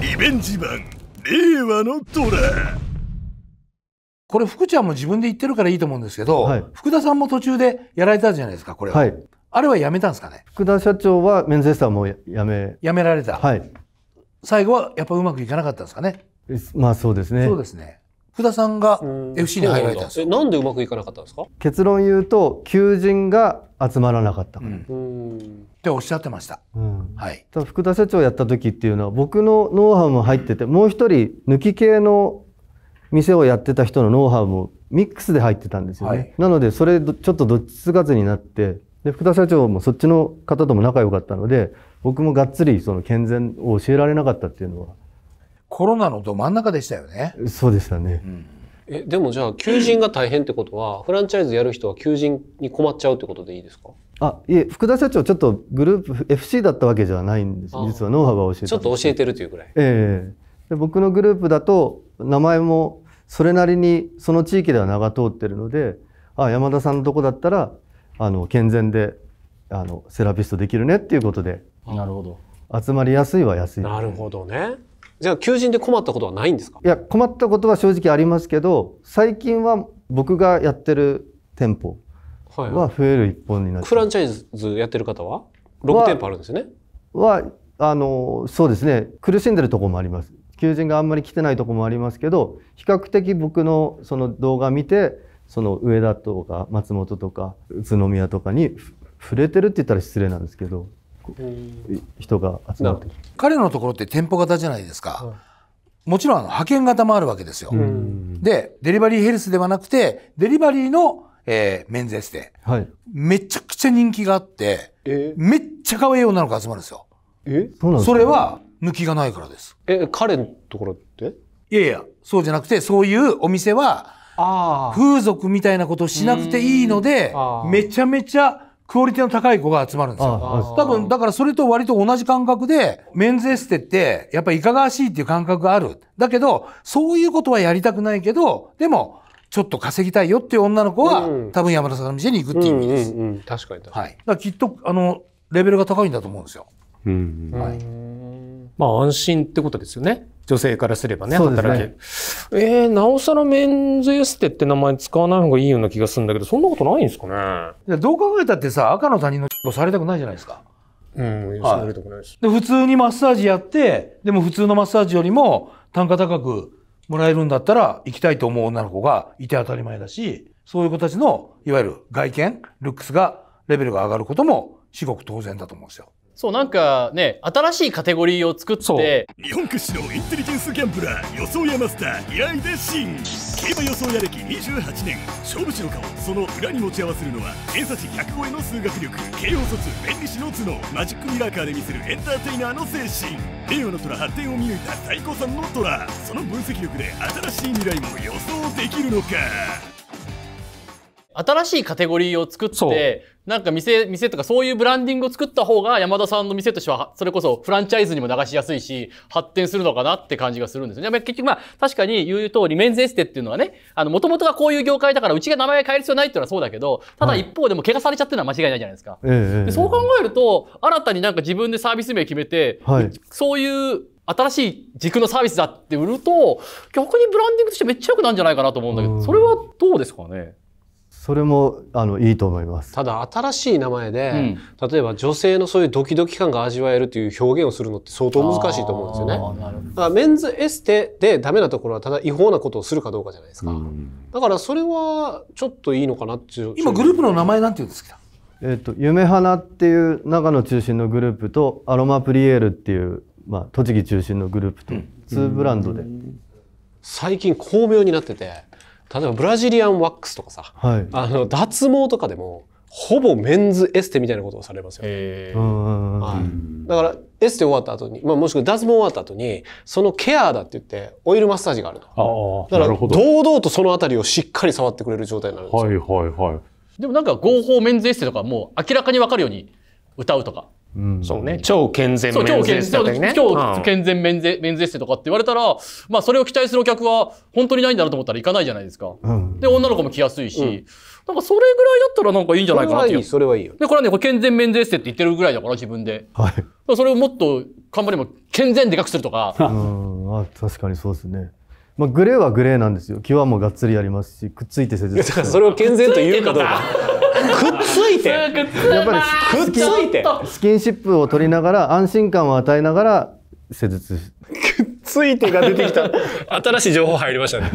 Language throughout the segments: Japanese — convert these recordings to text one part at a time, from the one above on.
リベンジ版令和の虎これ福ちゃんも自分で言ってるからいいと思うんですけど、はい、福田さんも途中でやられたじゃないですかこれは、はい、あれはやめたんですかね福田社長はメンズスターもやめやめられた、はい、最後はやっぱうまくいかなかったんですかねまあそうですねそうですね福田さんが FC に入られたんですなんでうまくいかなかったんですか結論言うと求人が集まらなかったから、うん、っておっしゃってました。うん、はい。ただ福田社長やった時っていうのは僕のノウハウも入ってて、もう一人抜き系の店をやってた人のノウハウもミックスで入ってたんですよね。はい、なのでそれちょっとどっちつかずになって、で福田社長もそっちの方とも仲良かったので、僕もがっつりその健全を教えられなかったっていうのは。コロナのど真ん中でしたよね。そうでしたね。うんえでもじゃあ求人が大変ってことはフランチャイズやる人は求人に困っちゃうってことでいいですかあいえ福田社長ちょっとグループ FC だったわけじゃないんです実はノウハウは教えてちょっと教えてるというぐらい、ええー、で僕のグループだと名前もそれなりにその地域では名が通ってるのであ山田さんのとこだったらあの健全であのセラピストできるねっていうことでなるほど集まりやすいは安いなるほどねじゃあ求人で困ったことはないんですかいや困ったことは正直ありますけど最近は僕がやってる店舗は増える一本になって、はいはい、フランチャイズやってる方は6店舗あるんですよねはあのそうですね苦しんでるとこもあります求人があんまり来てないとこもありますけど比較的僕のその動画見てその上田とか松本とか宇都宮とかに触れてるって言ったら失礼なんですけど人が集まって彼のところって店舗型じゃないですか、はいもちろんあの派遣型もあるわけですよ。で、デリバリーヘルスではなくて、デリバリーのえー、メンズエステ、はい、めちゃくちゃ人気があって、えー、めっちゃ可愛い女の子集まるんですよ。えそうなんそれは抜きがないからです。え、彼のところっていやいや、そうじゃなくて、そういうお店は、風俗みたいなことをしなくていいので、めちゃめちゃクオリティの高い子が集まるんですよ。多分、だからそれと割と同じ感覚で、メンズエステって、やっぱりいかがわしいっていう感覚がある。だけど、そういうことはやりたくないけど、でも、ちょっと稼ぎたいよっていう女の子は、うん、多分山田さんの店に行くっていう意味です。うんうんうん、確かに確かに。はい、だきっと、あの、レベルが高いんだと思うんですよ。うん、はい。まあ、安心ってことですよね。女性からすればね、ね働ける。えー、なおさらメンズエステって名前使わない方がいいような気がするんだけど、そんなことないんですかね。どう考えたってさ、赤の他人のをされたくないじゃないですか。うん、されたくないです、い、で、普通にマッサージやって、でも普通のマッサージよりも単価高く、もらえるんだったら行きたいと思う女の子がいて当たり前だし、そういう子たちの、いわゆる外見、ルックスが、レベルが上がることも至極当然だと思うんですよ。そうなんかね新しいカテゴリーを作って日本屈指のインテリジェンスギャンブラー予想屋マスター平井で新競馬予想屋歴28年勝負師の顔その裏に持ち合わせるのは偏差値100超えの数学力慶応卒弁理士の頭脳マジックミラーカーで見せるエンターテイナーの精神令和の虎発展を見抜いた最高さんの虎その分析力で新しい未来も予想できるのか新しいカテゴリーを作ってなんか店、店とかそういうブランディングを作った方が山田さんの店としては、それこそフランチャイズにも流しやすいし、発展するのかなって感じがするんですよね。結局まあ、確かに言う通り、メンズエステっていうのはね、あの、もともとがこういう業界だから、うちが名前変える必要ないっていうのはそうだけど、ただ一方でも怪我されちゃってるのは間違いないじゃないですか。はい、でそう考えると、新たになんか自分でサービス名決めて、はい、そういう新しい軸のサービスだって売ると、逆にブランディングとしてめっちゃ良くなるんじゃないかなと思うんだけど、それはどうですかねそれもあのいいと思います。ただ新しい名前で、うん、例えば女性のそういうドキドキ感が味わえるという表現をするのって相当難しいと思うんですよね。だメンズエステでダメなところはただ違法なことをするかどうかじゃないですか。うん、だからそれはちょっといいのかなっていう。今グループの名前なんて言うんですか。えっ、ー、と夢花っていう中の中心のグループとアロマプリエールっていうまあ栃木中心のグループと、ツーブランドで。最近巧妙になってて。例えばブラジリアンワックスとかさ、はい、あの脱毛とかでもほぼメンズエステみたいなことをされますよ、ねはい、だからエステ終わった後に、まあ、もしくは脱毛終わった後にそのケアだって言ってオイルマッサージがあるのだから堂々とその辺りをしっかり触ってくれる状態になるんですよ、はいはいはい、でもなんか合法メンズエステとかもう明らかに分かるように歌うとかそうね。超健全免税ってとね。超健全免税、免税制とかって言われたら、まあそれを期待するお客は本当にないんだなと思ったら行かないじゃないですか。うん、で、女の子も来やすいし、うん、なんかそれぐらいだったらなんかいいんじゃないかなって。それはいい、それはいいよ。で、これはね、これ健全免税制って言ってるぐらいだから、自分で。はい。それをもっと頑張れば健全でかくするとか。うん、あ確かにそうですね。まあ、グレーはグレーなんですよ。際もがっつりありますし、くっついてせず。それを健全と言うかどうか。くっついてっくっついてスキンシップを取りながら安心感を与えながら施術くっついてが出てきた新しい情報入りましたね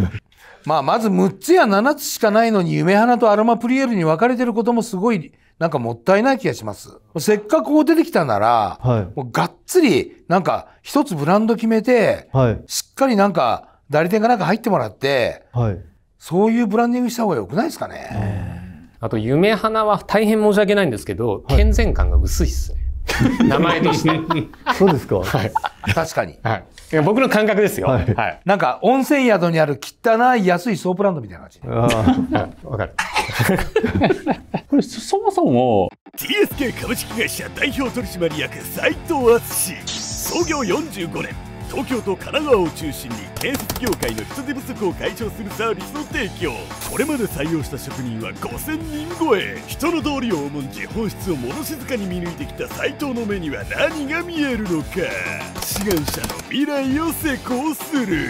まあまず6つや7つしかないのに夢花とアロマプリエールに分かれてることもすごいなんかもったいない気がします。せっかくこう出てきたなら、はい、もうがっつり、なんか一つブランド決めて、はい、しっかりなんか代理店かなんか入ってもらって、はい、そういうブランディングした方がよくないですかね。あと、夢花は大変申し訳ないんですけど、健全感が薄いっすね。名前として。そうですか、はい、確かに。はい。僕の感覚ですよ。はい。はい、なんか、温泉宿にある汚い安いソープランドみたいな感じ。ああ、わかる。これ、そもそも。TSK 株式会社代表取締役斎藤敦創業45年。東京と神奈川を中心に建設業界の人手不足を解消するサービスの提供これまで採用した職人は5000人超え人の道理を重んじ本質を物静かに見抜いてきた斎藤の目には何が見えるのか志願者の未来を成功する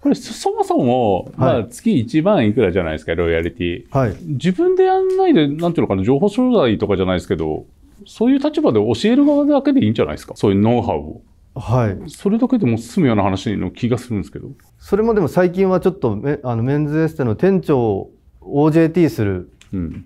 これそもそも、まあ、月1万いくらじゃないですか、はい、ロイヤリティ、はい、自分でやんないで、なんていうのかな、情報商材とかじゃないですけど、そういう立場で教える側だけでいいんじゃないですか、そういうノウハウを。はい、それだけでも済むような話の気がするんですけどそれもでも最近はちょっとあのメンズエステの店長を OJT する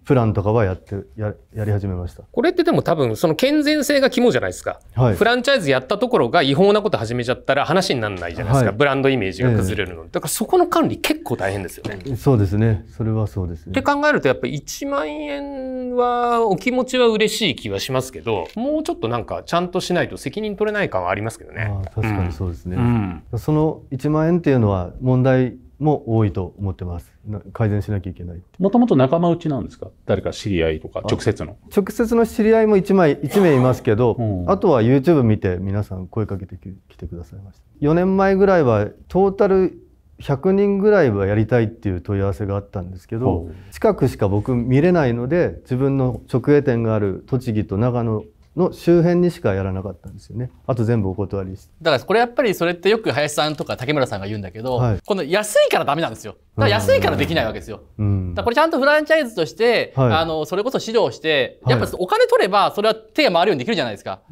プランとかはやってややり始めましたこれってでも多分その健全性が肝じゃないですか、はい、フランチャイズやったところが違法なこと始めちゃったら話にならないじゃないですか、はい、ブランドイメージが崩れるの、えー、だからそこの管理結構大変ですよねそうですねそれはそうですねって考えるとやっぱり1万円はお気持ちは嬉しい気はしますけどもうちょっとなんかちゃんとしないと責任取れない感はありますけどね確かにそうですね、うんうん、その1万円っていうのは問題も多いと思ってます改善しなきゃいけないもともと仲間内なんですか誰か知り合いとか直接の直接の知り合いも1枚1名いますけど、うん、あとは YouTube 見て皆さん声かけてきてくださいました4年前ぐらいはトータル100人ぐらいはやりたいっていう問い合わせがあったんですけど、近くしか僕見れないので自分の直営店がある栃木と長野の周辺にしかやらなかったんですよね。あと全部お断りだからこれやっぱりそれってよく林さんとか竹村さんが言うんだけど、はい、この安いからダメなんですよ。だから安いからできないわけですよ。うん、だこれちゃんとフランチャイズとして、はい、あの、それこそ指導して、やっぱお金取ればそれは手が回るようにできるじゃないですか。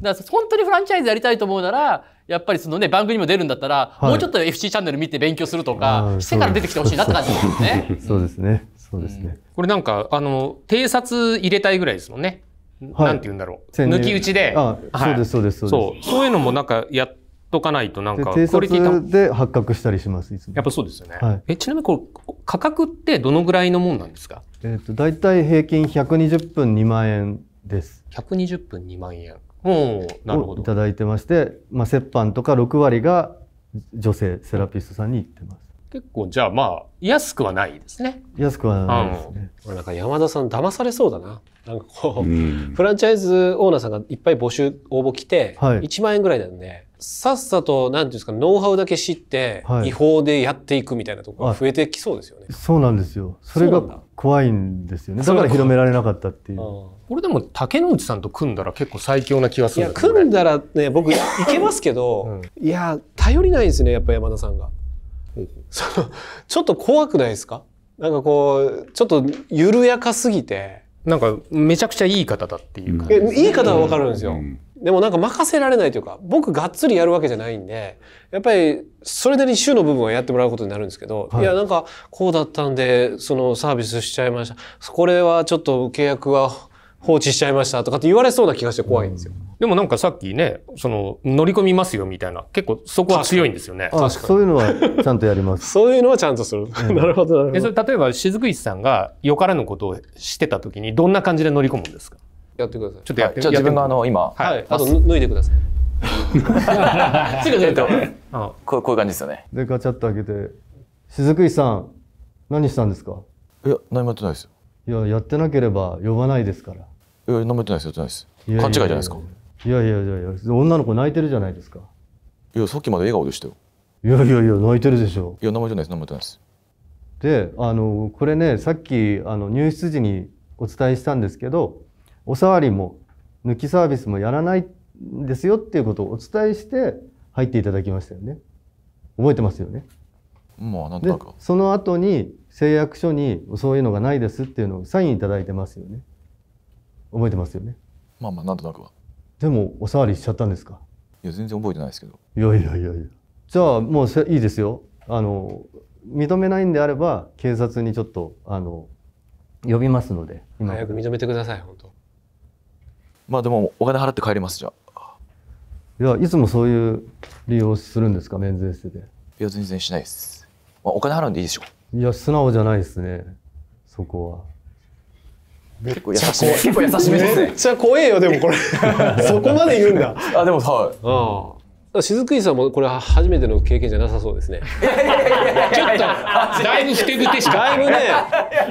だから本当にフランチャイズやりたいと思うなら、やっぱりそのね、番組にも出るんだったら、はい、もうちょっと FC チャンネル見て勉強するとか、してから出てきてほしいなって感じですね。そうですね。そうですね。これなんか、あの、偵察入れたいぐらいですもんね。なんて言うんだろう抜き打ちでそうですそうですそうそういうのもなんかやっとかないとなんかクオリティで発覚したりしますやっぱそうですよね、はい、えちなみにこれ価格ってどのぐらいのもんなんですかえっ、ー、と大体平均120分2万円です120分2万円おなるほどいただいてまして、まあ、折半とか6割が女性セラピストさんに行ってます結構じゃあまあ安くはないですね。安くはないですね。うん、なんか山田さん騙されそうだな。なんかこう、うん、フランチャイズオーナーさんがいっぱい募集応募来て、1万円ぐらいなんでさっさと何ていうんですかノウハウだけ知って、違法でやっていくみたいなところが増えてきそうですよね。そうなんですよ。それが怖いんですよね。だから広められなかったっていう。これでも竹野内さんと組んだら結構最強な気がするんね、いや組んだらね僕いけますけど、うん、いや頼りないですねやっぱ山田さんが。その、ちょっと怖くないですかなんかこう、ちょっと緩やかすぎて。なんか、めちゃくちゃいい方だっていう感じ、ね、いい方はわかるんですよ、うん、でもなんか任せられないというか、僕がっつりやるわけじゃないんで、やっぱり、それなりに週の部分はやってもらうことになるんですけど、はい、いや、なんか、こうだったんで、そのサービスしちゃいました。これはちょっと契約は放置しちゃいましたとかって言われそうな気がして怖いんですよ。うんでもなんかさっきね、その、乗り込みますよみたいな、結構そこは強いんですよね。あそういうのはちゃんとやります。そういうのはちゃんとする。なるほど、なるほど。例えば、雫石さんがよからぬことをしてた時に、どんな感じで乗り込むんですかやってください。ちょっとやって、はい、自分があの、今。はい。あと、脱いでください。すぐ脱いで。こういう感じですよね。で、ガチャッと開けて、雫石さん、何したんですかいや、何もやってないですよ。いや、やってなければ呼ばないですから。いや、何もやってないです、やってないです。勘違いじゃないですか。いやいやいやいや女の子泣いてるじゃないですかいやさっきまで笑顔でしたよいやいやいや泣いてるでしょいや名前じゃないです名前じゃないですであのこれねさっきあの入室時にお伝えしたんですけどおさわりも抜きサービスもやらないんですよっていうことをお伝えして入っていただきましたよね覚えてますよねまあなんとかその後に誓約書にそういうのがないですっていうのをサインいただいてますよね覚えてますよねまあまあなんとなくはでもおさわりしちゃったんですかいや全然覚えてないですけどいやいやいやいやじゃあもういいですよあの認めないんであれば警察にちょっとあの呼びますので早く認めてください本当まあでもお金払って帰りますじゃあいやいつもそういう利用するんですか免税してていや全然しないです、まあ、お金払うんでいいでしょういや素直じゃないですねそこは結構優しい結構優しめですねめっちゃ怖えよでもこれ そこまで言うんだあでもはい、うんしずくいさんもこれ初めての経験じゃなさそうですね。ちょっと だいぶふてぶてしか。だいぶね、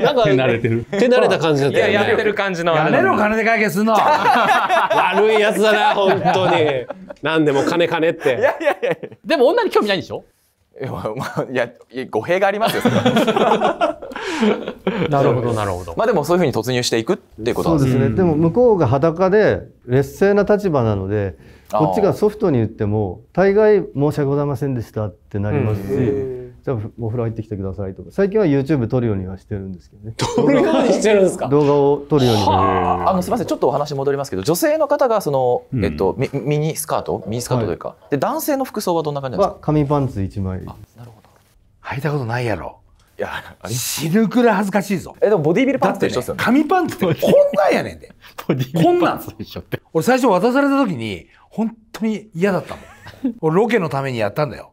なんか手慣れてる。手慣れた感じだったよね。ややってる感じの。やめろ金で解決すんの。悪いやつだな本当に。何でも金金って。いやいやいや。でも女に興味ないでしょ？いや、語弊がありますよ、なるほど、なるほど。まあでもそういうふうに突入していくっていうことなんですね。そうですね。でも向こうが裸で劣勢な立場なので、こっちがソフトに言っても、大概申し訳ございませんでしたってなりますし、じゃあお風呂入ってきてくださいとか最近は YouTube 撮るようにはしてるんですけどね撮るようにしてるんですか動画を撮るようにあのすみませんちょっとお話戻りますけど女性の方がその、えっとミミニスカートミニスカートというか、はい、で男性の服装はどんな感じなんですか、紙パンツ1枚なるほど履いたことないやろいや死ぬくらい恥ずかしいぞえでもボディビルパンツですよね紙パンツってこんなんやねんで ボディビルパンツと一緒って俺最初渡された時に本当に嫌だったもん俺ロケのためにやったんだよ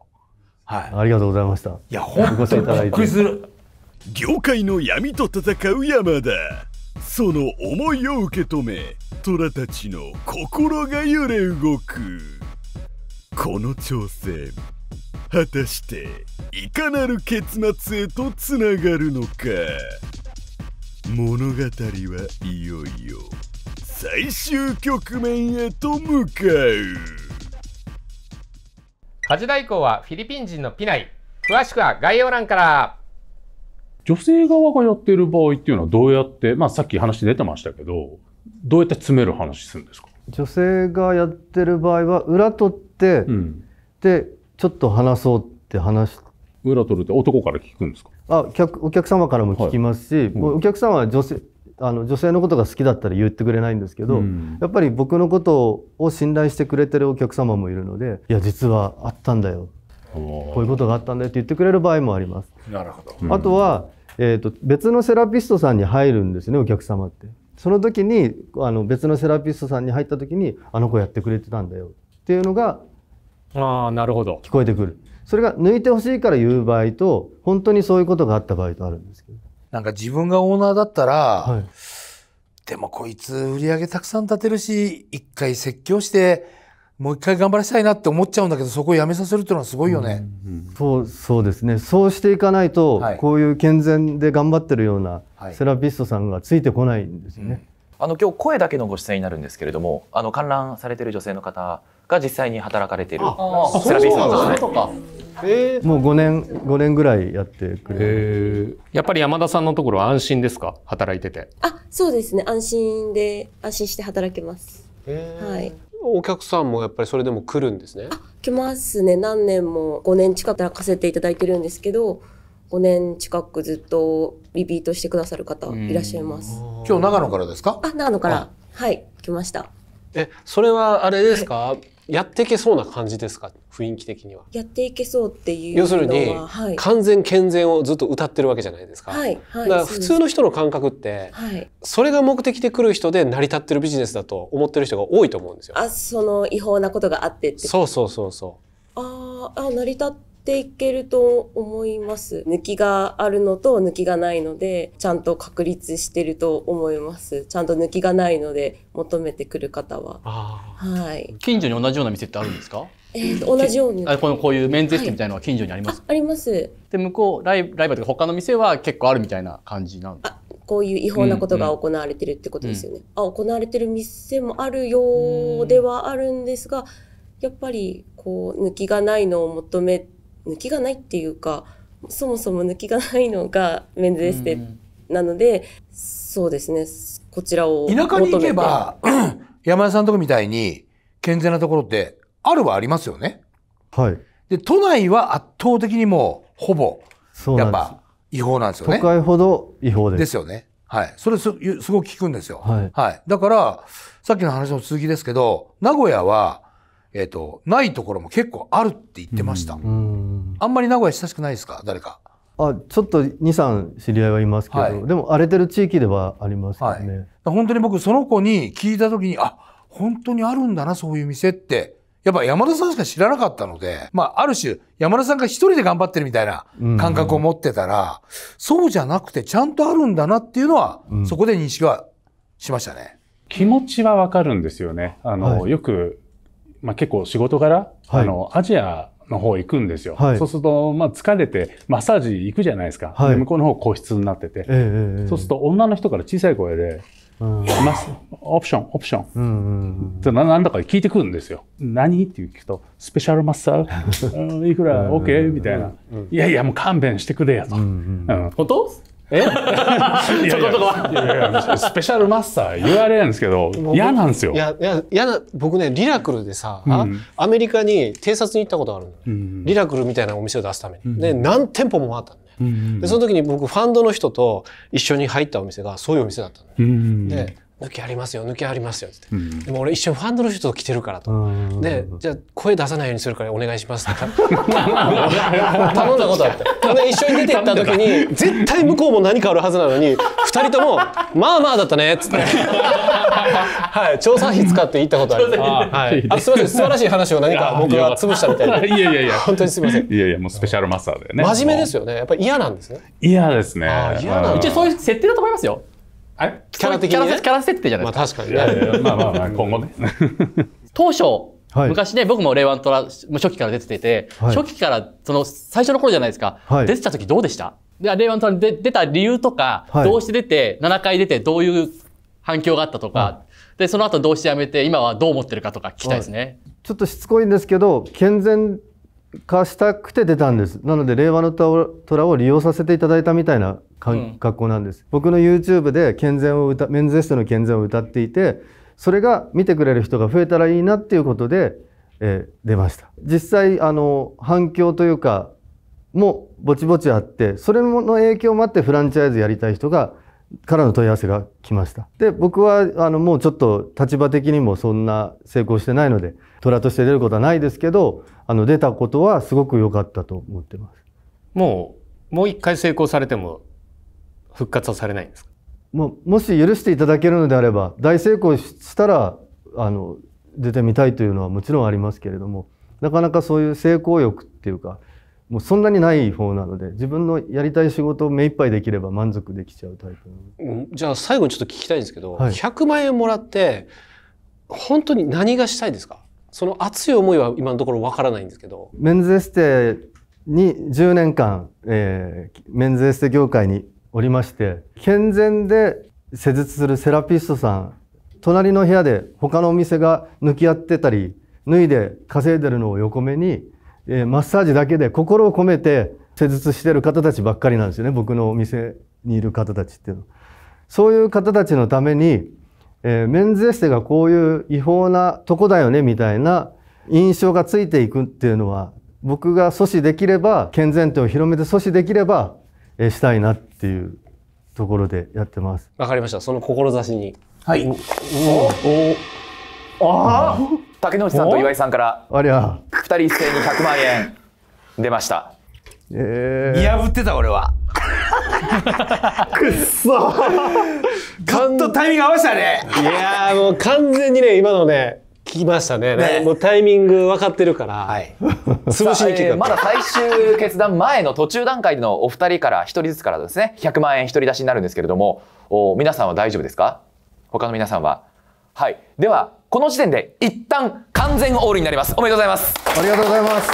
はい、ありがとうございましたいや本当にびっくりする業界の闇と戦う山田その思いを受け止め虎たちの心が揺れ動くこの挑戦果たしていかなる結末へとつながるのか物語はいよいよ最終局面へと向かう家事代はフィリピン人のピナイ。詳しくは概要欄から。女性側がやってる場合っていうのはどうやって、まあさっき話出てましたけど、どうやって詰める話するんですか女性がやってる場合は裏取って、うん、でちょっと話そうって話裏取るって男から聞くんですかあ客お客様からも聞きますし、はいうん、お客様は女性あの女性のことが好きだったら言ってくれないんですけど、うん、やっぱり僕のことを信頼してくれてるお客様もいるのでいや実はあったんだよこういうことがあったんだよって言ってくれる場合もあります。なるほど、あとは、えーと、と別のセラピストさんに入るんですねお客様って。その時にあの別のセラピストさんに入った時にあの子やってくれてたんだよっていうのがあなるほど聞こえてくるそれが抜いてほしいから言う場合と本当にそういうことがあった場合とあるんですけど。なんか自分がオーナーだったら、はい、でもこいつ売り上げたくさん立てるし、一回説教して、もう一回頑張らせたいなって思っちゃうんだけど、そこをやめさせるっていうのはすごいよね。うんうん、そう、そうですね。そうしていかないと、はい、こういう健全で頑張ってるようなセラピストさんがついてこないんですよね。はいうん、あの今日声だけのご出演になるんですけれども、あの観覧されてる女性の方が実際に働かれているセラピストの方えー、もう5年5年ぐらいやってくれる、えー、やっぱり山田さんのところは安心ですか働いててあそうですね安心で安心して働けます、えー、はいお客さんもやっぱりそれでも来るんですねあ来ますね何年も5年近く働かせていただいてるんですけど5年近くずっとリピートしてくださる方いらっしゃいます今日長野からですかあ長野からはい来ましたえそれはあれですか、はいやっていけそうな感じですか雰囲気的には。やっていけそうっていう要するに、はい、完全健全をずっと歌ってるわけじゃないですか。はいはい、だから普通の人の感覚って、はい、それが目的で来る人で成り立ってるビジネスだと思ってる人が多いと思うんですよ。あその違法なことがあってそうそうそうそう。ああ成り立ってっていけると思います。抜きがあるのと抜きがないので、ちゃんと確立してると思います。ちゃんと抜きがないので、求めてくる方は。はい。近所に同じような店ってあるんですかえーと、同じように。あこのこういう面接みたいなのは近所にあります、はい、あります。で、向こう、ライライバルとか他の店は結構あるみたいな感じなんですかこういう違法なことが行われてるってことですよね。うんうん、あ、行われてる店もあるようではあるんですが、やっぱりこう抜きがないのを求めて抜きがないっていうかそもそも抜きがないのがメンズエステなので、うん、そうですねこちらを田舎に行けば山田さんとかみたいに健全なところってあるはありますよね。はい、で都内は圧倒的にもうほぼやっぱ違法なんですよね。都会ほど違法です。ですよね。はい。それすすごく聞くんですよ、はい。はい。だから、さっきの話の続きですけど、名古屋は、えっ、ー、と、ないところも結構あるって言ってました。うんあんまり名古屋親しくないですか誰か。あちょっと23知り合いはいますけど、はい、でも荒れてる地域ではありますよね、はい、本当に僕その子に聞いた時にあ本当にあるんだなそういう店ってやっぱ山田さんしか知らなかったので、まあ、ある種山田さんが一人で頑張ってるみたいな感覚を持ってたら、うん、そうじゃなくてちゃんとあるんだなっていうのは、うん、そこで認識はしましたね。気持ちはわかるんですよね。あの、はい、よく、まあ、結構仕事柄、あのアジアの方行くんですよ。はい、そうすると、まあ、疲れてマッサージ行くじゃないですか。はい、向こうの方個室になってて、えそうすると女の人から小さい声で、うん、オプション、オプション。うんうんうん、って何だか聞いてくるんですよ。何って聞くと、スペシャルマッサージ いくら OK? みたいな、いやいや、もう勘弁してくれやと。うんうんうん、え そことかはスペシャルマスター言われるんですけど嫌なんですよいやいや僕ねリラクルでさ、うん、アメリカに偵察に行ったことあるの、うん、リラクルみたいなお店を出すために、うん、何店舗も回ったうん、でその時に僕ファンドの人と一緒に入ったお店がそういうお店だったの、で抜けありますよ抜けありますよ」って、うん、でも俺一瞬ファンドの人と来てるからと」でじゃあ声出さないようにするからお願いします」っ て頼んだことあってほん一緒に出てった時に絶対向こうも何かあるはずなのに2人とも「まあまあだったね」っつって。はい、調査費使って行ったことある。はい、あ、すみません、素晴らしい話を何か僕は潰したみたいな。いやいやいや、本当にすみません。いやいや、もうスペシャルマスターだよね。真面目ですよね。やっぱり嫌なんですね。嫌ですね。嫌な。うちそういう設定だと思いますよ。あれキャラ的に、ね、キャラ設定じゃないですか。まあ確かにまあまあまあ、今後ね。当初、はい、昔ね、僕も令和のラ、初期から出てて、はい、初期から、その、最初の頃じゃないですか。はい、出てた時どうでしたで令和の虎に出出た理由とか、どうして出て、7回出てどういう反響があったとか、で、その後どうしてやめて、今はどう思ってるかとか聞きたいですね。ちょっとしつこいんですけど、健全貸したくて出たんです。なので、令和の虎を利用させていただいたみたいな格好なんです。うん、僕の YouTube で健全を歌、メンズエステの健全を歌っていて、それが見てくれる人が増えたらいいなっていうことで、えー、出ました。実際、あの、反響というか、もぼちぼちあって、それの影響もあってフランチャイズやりたい人がからの問い合わせが来ました。で、僕はあのもうちょっと立場的にもそんな成功してないので、虎として出ることはないですけど、あの出たことはすごく良かったと思ってます。もう、もう一回成功されても復活はされないんですかももし許していただけるのであれば、大成功したら、あの、出てみたいというのはもちろんありますけれども、なかなかそういう成功欲っていうか、もうそんなにない方なので自分のやりたい仕事を目いっぱいできれば満足できちゃうタイプ、うん、じゃあ最後にちょっと聞きたいんですけど、はい、100万円もらって本当に何がしたいですかその熱い思いは今のところわからないんですけどメンズエステに10年間、えー、メンズエステ業界におりまして健全で施術するセラピストさん隣の部屋で他のお店が抜き合ってたり脱いで稼いでるのを横目にえー、マッサージだけで心を込めて施術してる方たちばっかりなんですよね僕のお店にいる方たちっていうのは。そういう方たちのために、えー、メンズエステがこういう違法なとこだよねみたいな印象がついていくっていうのは僕が阻止できれば健全点を広めて阻止できれば、えー、したいなっていうところでやってます。わかりました。その志に。はい。おお。あ。竹之内さんと岩井さんから2人一斉に100万円出ました。えー、見破ってた俺は。くっそずっとタイミング合わせたねいやもう完全にね今のね聞きましたね、ね、もうタイミング分かってるから、はい、潰しに来た、えー、まだ最終決断前の途中段階のお二人から一人ずつからですね100万円独り出しになるんですけれどもお皆さんは大丈夫ですか他の皆さんははいではこの時点で一旦完全オールになります。おめでとうございます。ありがとうございます。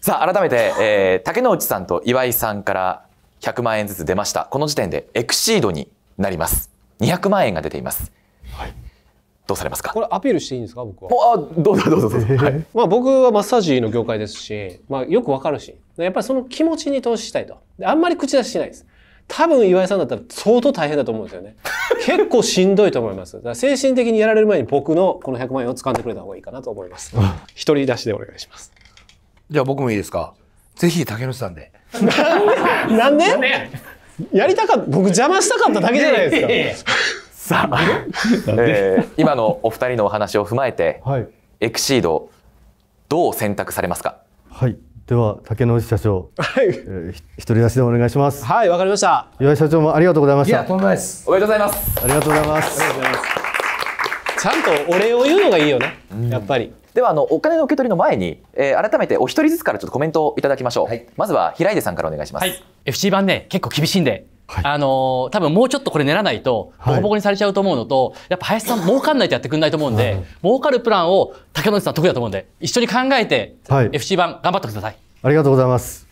さあ、改めて、えー、竹之内さんと岩井さんから100万円ずつ出ました。この時点でエクシードになります。200万円が出ています。はい。どうされますか。これアピールしていいんですか、僕は。あ、どうぞどうぞどうぞ。はい、まあ、僕はマッサージの業界ですし、まあ、よくわかるし、やっぱりその気持ちに投資したいと。あんまり口出ししないです。多分岩井さんだったら相当大変だと思うんですよね。結構しんどいと思います。だから精神的にやられる前に僕のこの100万円を掴んでくれた方がいいかなと思います。一人出しでお願いします。じゃあ僕もいいですかぜひ竹内さ んで。なんでなんでやりたかった、僕邪魔したかっただけじゃないですか。さあ、えー、今のお二人のお話を踏まえて、はい、エクシードどう選択されますかはいでは竹野内社長、はい、えー、一人出しでお願いします。はい、わかりました。岩井社長もありがとうございました。とんでもないです。おめでとうございます。ありがとうございます。ちゃんとお礼を言うのがいいよね。やっぱり。ではあのお金の受け取りの前に、えー、改めてお一人ずつからちょっとコメントをいただきましょう。はい、まずは平井でさんからお願いします。はい、FC 版ね結構厳しいんであの多分もうちょっとこれ練らないとボコボコにされちゃうと思うのと、はい、やっぱ林さん儲かんないとやってくれないと思うんで、儲かるプランを竹野内さん得意だと思うんで一緒に考えて、はい、FC 版頑張ってくださいありがとうございます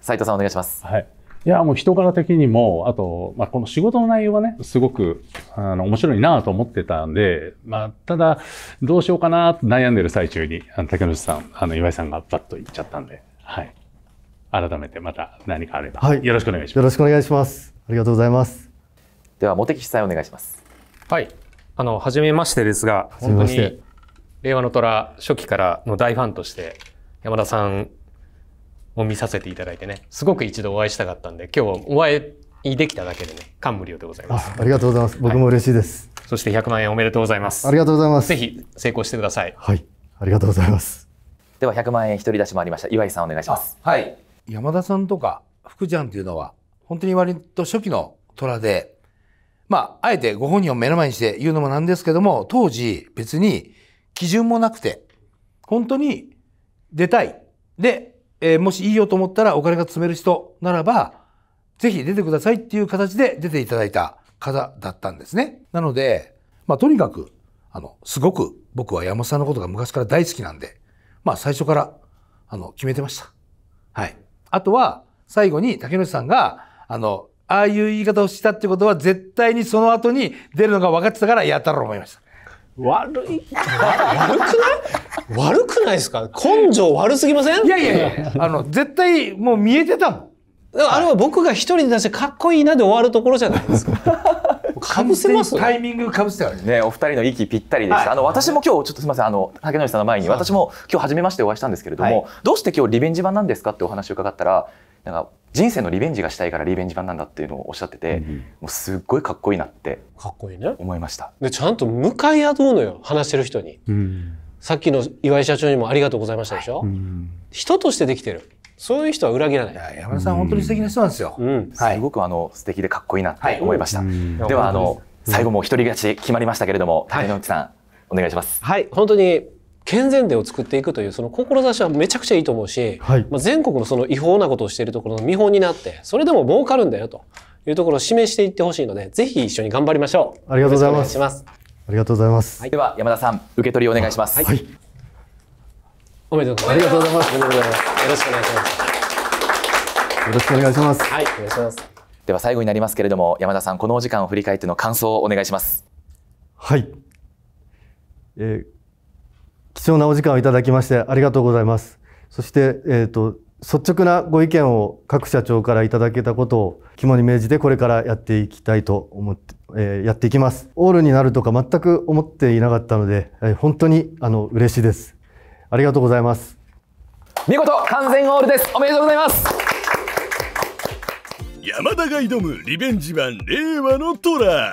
斉藤さんお願いしますはいいやもう人柄的にもあと、まあ、この仕事の内容はねすごくあの面白いなと思ってたんで、まあ、ただどうしようかな悩んでる最中にあの竹野内さんあの岩井さんがバッと行っちゃったんではい改めてまた何かあれば、よろしくお願いします。よろしくお願いします。ありがとうございます。では茂木さんお願いします。はい、あの初めましてですが、本当に令和の虎初期からの大ファンとして山田さんを見させていただいてね、すごく一度お会いしたかったんで、今日お会いできただけでね、感無量でございます。ありがとうございます。僕も嬉しいです、はい、そして100万円おめでとうございます。ありがとうございます。ぜひ成功してください。はい、ありがとうございます。では100万円一人出しもありました。岩井さんお願いします。はい。山田さんとか福ちゃんっていうのは、本当に割と初期の虎で、まあ、あえてご本人を目の前にして言うのもなんですけども、当時別に基準もなくて、本当に出たい。で、えー、もしいいよと思ったらお金が積める人ならば、ぜひ出てくださいっていう形で出ていただいた方だったんですね。なので、まあ、とにかく、あの、すごく僕は山本さんのことが昔から大好きなんで、まあ、最初から、あの、決めてました。はい。あとは、最後に竹野内さんが、あの、ああいう言い方をしたってことは、絶対にその後に出るのが分かってたから、やったろう思いました。悪い悪くない悪くないですか根性悪すぎませんいやいやいや、あの、絶対もう見えてたもん。あれは僕が一人で出してかっこいいなで終わるところじゃないですか。かぶせますタイミングかぶせたよね、ね、お二人の息ぴったりでした、はい、あの私も今日ちょっとすみませんあの竹野内さんの前に私も今日初めましてお会いしたんですけれども、はい、どうして今日リベンジ版なんですかってお話を伺ったらなんか人生のリベンジがしたいからリベンジ版なんだっていうのをおっしゃってて、うん、もうすっごいかっこいいなってかっこいいね思いましたでちゃんと向かい合うのよ話してる人に、うん、さっきの岩井社長にもありがとうございましたでしょ、はいうん、人としてできてるそういう人は裏切らない。山田さん、本当に素敵な人なんですよ。すごくあの素敵でかっこいいなって思いました。ではあの最後も一人勝ち決まりましたけれども、竹野内さんお願いします。はい、本当に健全でを作っていくというその志はめちゃくちゃいいと思うし、はい、まあ全国のその違法なことをしているところの見本になってそれでも儲かるんだよというところを示していってほしいのでぜひ一緒に頑張りましょうありがとうございますありがとうございます、はい、では山田さん受け取りお願いします、はい、おめでとうございます。ありがとうございます。おめでとうございます。よろしくお願いします。よろしくお願いします。はい、お願いします。では最後になりますけれども、山田さん、このお時間を振り返っての感想をお願いします。はい。えー、貴重なお時間をいただきましてありがとうございます。そして、えっ、ー、と、率直なご意見を各社長からいただけたことを肝に銘じてこれからやっていきたいと思って、えー、やっていきます。オールになるとか全く思っていなかったので、えー、本当にあの嬉しいです。ありがとうございます。見事完全オールです。おめでとうございます。山田が挑むリベンジ版令和の虎。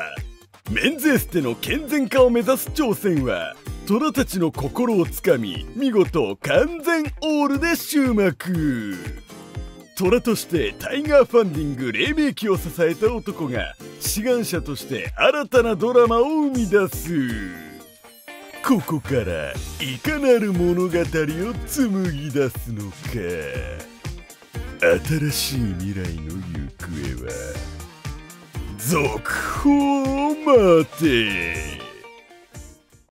メンズエステの健全化を目指す挑戦は、虎たちの心をつかみ、見事完全オールで終幕。虎としてタイガーファンディング黎明期を支えた男が志願者として新たなドラマを生み出す。ここからいかなる物語を紡ぎ出すのか新しい未来の行方は続報を待て